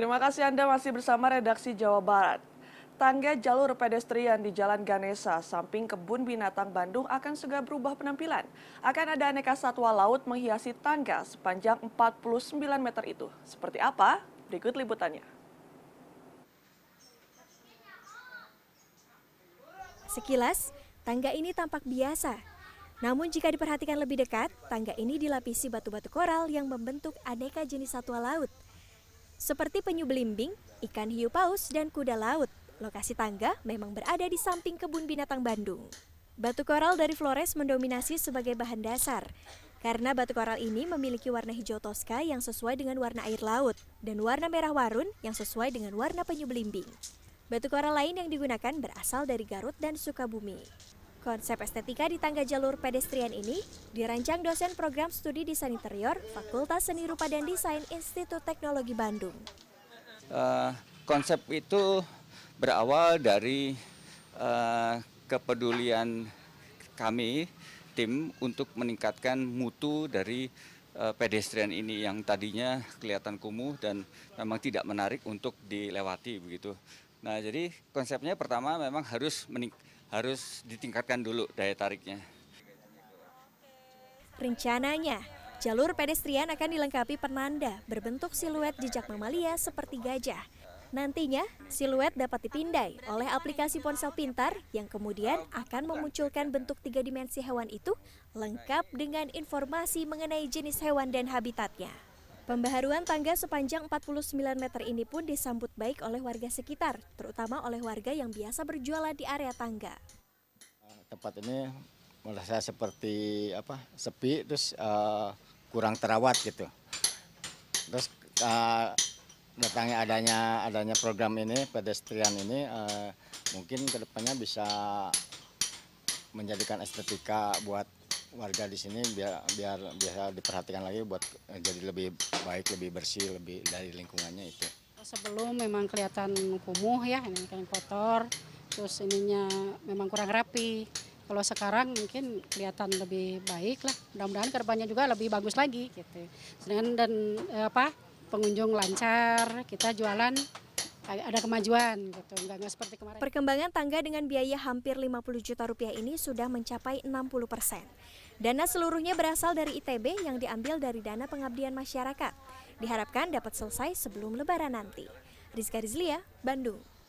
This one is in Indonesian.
Terima kasih Anda masih bersama redaksi Jawa Barat. Tangga jalur pedestrian di Jalan Ganesa, samping Kebun Binatang Bandung akan segera berubah penampilan. Akan ada aneka satwa laut menghiasi tangga sepanjang 49 meter itu. Seperti apa? Berikut liputannya. Sekilas, tangga ini tampak biasa. Namun jika diperhatikan lebih dekat, tangga ini dilapisi batu-batu koral yang membentuk aneka jenis satwa laut – seperti penyu belimbing, ikan hiu paus, dan kuda laut, lokasi tangga memang berada di samping kebun binatang Bandung. Batu koral dari Flores mendominasi sebagai bahan dasar, karena batu koral ini memiliki warna hijau toska yang sesuai dengan warna air laut dan warna merah warun yang sesuai dengan warna penyu belimbing. Batu koral lain yang digunakan berasal dari Garut dan Sukabumi. Konsep estetika di tangga jalur pedestrian ini dirancang dosen program studi desain interior Fakultas Seni Rupa dan Desain Institut Teknologi Bandung. Uh, konsep itu berawal dari uh, kepedulian kami tim untuk meningkatkan mutu dari uh, pedestrian ini yang tadinya kelihatan kumuh dan memang tidak menarik untuk dilewati begitu. Nah, jadi konsepnya pertama memang harus menik harus ditingkatkan dulu daya tariknya. Rencananya, jalur pedestrian akan dilengkapi penanda berbentuk siluet jejak mamalia seperti gajah. Nantinya, siluet dapat dipindai oleh aplikasi ponsel pintar yang kemudian akan memunculkan bentuk tiga dimensi hewan itu lengkap dengan informasi mengenai jenis hewan dan habitatnya. Pembaharuan tangga sepanjang 49 meter ini pun disambut baik oleh warga sekitar, terutama oleh warga yang biasa berjualan di area tangga. Eh, tempat ini merasa seperti apa sepi, terus uh, kurang terawat gitu. Terus uh, eh, datangnya adanya adanya program ini pedestrian ini uh, mungkin kedepannya bisa menjadikan estetika buat warga di sini biar biar biasa diperhatikan lagi buat eh, jadi lebih baik, lebih bersih, lebih dari lingkungannya itu. Oh, sebelum memang kelihatan kumuh ya, ini kan kotor, terus ininya memang kurang rapi. Kalau sekarang mungkin kelihatan lebih baik lah. Mudah-mudahan kerbannya juga lebih bagus lagi gitu. Sedangkan dan eh, apa pengunjung lancar, kita jualan ada kemajuan gitu, enggak, enggak seperti kemarin. Perkembangan tangga dengan biaya hampir 50 juta rupiah ini sudah mencapai 60 persen. Dana seluruhnya berasal dari ITB yang diambil dari dana pengabdian masyarakat. Diharapkan dapat selesai sebelum lebaran nanti. Rizka Rizlia, Bandung.